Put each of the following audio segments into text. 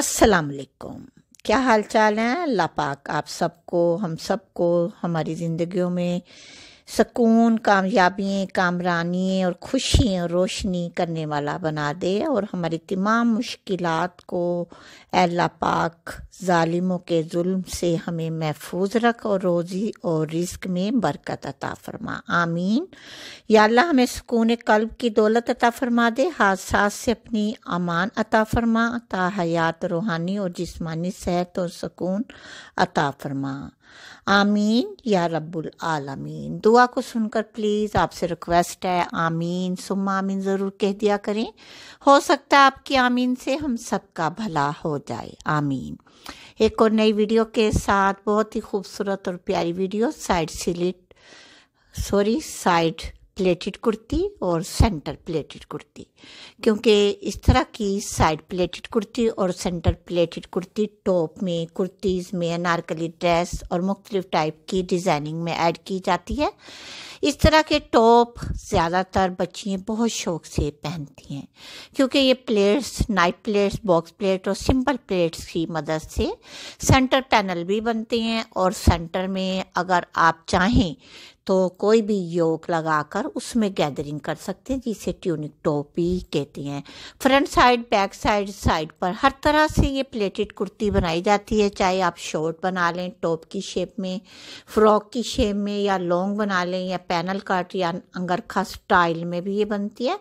अस्सलाम वालेकुम क्या हाल चाल है अल्लाह पाक आप सबको हम सबको हमारी ज़िंदगियों में सुकून कामयाबियाँ कामरानियाँ और खुशियाँ रोशनी करने वाला बना दे और हमारी तमाम मुश्किल को अल्लाह पाक ालिमों के जुल्म से हमें महफूज रख और रोज़ी और रिस्क में बरकत अता फरमा आमीन या अल्लाह हमें सुकून कल्ब की दौलत अता फरमा दे हादसा से अपनी अमान अता फरमा ता हयात रूहानी और जिसमानी सेहत और सुकून अता फरमा आमीन या रब्बुल आलमीन दुआ को सुनकर प्लीज़ आपसे रिक्वेस्ट है आमीन सुम आमीन ज़रूर कह दिया करें हो सकता है आपकी आमीन से हम सबका भला हो जाए आमीन एक और नई वीडियो के साथ बहुत ही खूबसूरत और प्यारी video side slit sorry side pleated kurti और सेंटर प्लेटेड कुर्ती क्योंकि इस तरह की साइड प्लेटेड कुर्ती और सेंटर प्लेटेड कुर्ती टॉप में कुर्तीज़ में अनारकली ड्रेस और मुख्तलिफ़ टाइप की डिज़ाइनिंग में ऐड की जाती है इस तरह के टॉप ज़्यादातर बच्चियाँ बहुत शौक से पहनती हैं क्योंकि ये pleats knife pleats box pleat और सिंपल प्लेट्स की मदद से सेंटर पैनल भी बनते हैं और सेंटर में अगर आप चाहें तो कोई भी योग लगाकर उसमें गैदरिंग कर सकते हैं जिसे ट्यूनिक टॉप भी कहते हैं front side back side side पर हर तरह से ये प्लेटेड कुर्ती बनाई जाती है चाहे आप शॉर्ट बना लें टॉप की शेप में फ्रॉक की शेप में या लॉन्ग बना लें या पैनल कट या अंगरखा स्टाइल में भी ये बनती है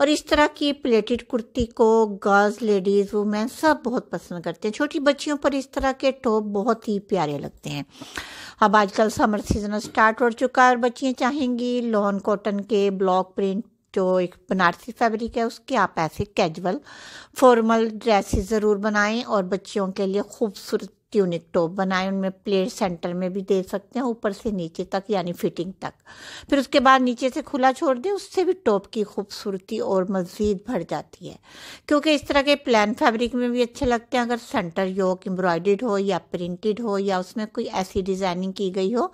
और इस तरह की प्लेटेड कुर्ती को गर्ल्स लेडीज़ वुमेन सब बहुत पसंद करते हैं छोटी बच्चियों पर इस तरह के टॉप बहुत ही प्यारे लगते हैं अब आजकल समर सीजन स्टार्ट हो चुका पर बच्चियाँ चाहेंगी लॉन कॉटन के ब्लॉक प्रिंट जो एक बनारसी फैब्रिक है उसके आप ऐसे कैजुअल फॉर्मल ड्रेसेस ज़रूर बनाएं और बच्चियों के लिए खूबसूरत ट्यूनिक टॉप बनाए उनमें प्लेट सेंटर में भी दे सकते हैं ऊपर से नीचे तक यानी फिटिंग तक फिर उसके बाद नीचे से खुला छोड़ दें उससे भी टॉप की खूबसूरती और मज़ीद बढ़ जाती है क्योंकि इस तरह के प्लान फैब्रिक में भी अच्छे लगते हैं अगर सेंटर योक एम्ब्रॉयड हो या प्रिंटेड हो या उसमें कोई ऐसी डिज़ाइनिंग की गई हो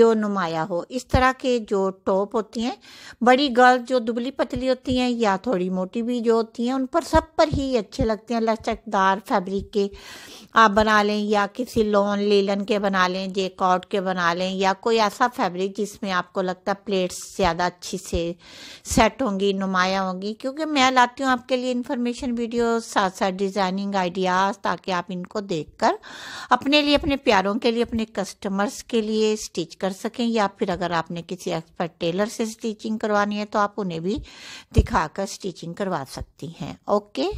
जो नुमाया हो इस तरह के जो टॉप होती हैं बड़ी गर्ल जो दुबली पतली होती हैं या थोड़ी मोटी भी जो होती हैं उन पर सब पर ही अच्छे लगते हैं लचकदार फैब्रिक के आप बना लें या किसी लोन लीलन के बना लें जेकॉट के बना लें या कोई ऐसा फैब्रिक जिसमें आपको लगता है प्लेट्स ज़्यादा अच्छी से सेट होंगी नुमाया होंगी क्योंकि मैं लाती हूँ आपके लिए इन्फॉर्मेशन वीडियो साथ साथ डिज़ाइनिंग आइडियाज़ ताकि आप इनको देखकर अपने लिए अपने प्यारों के लिए अपने कस्टमर्स के लिए स्टिच कर सकें या फिर अगर आपने किसी एक्सपर्ट टेलर से स्टिचिंग करवानी है तो आप उन्हें भी दिखाकर स्टिचिंग करवा सकती हैं ओके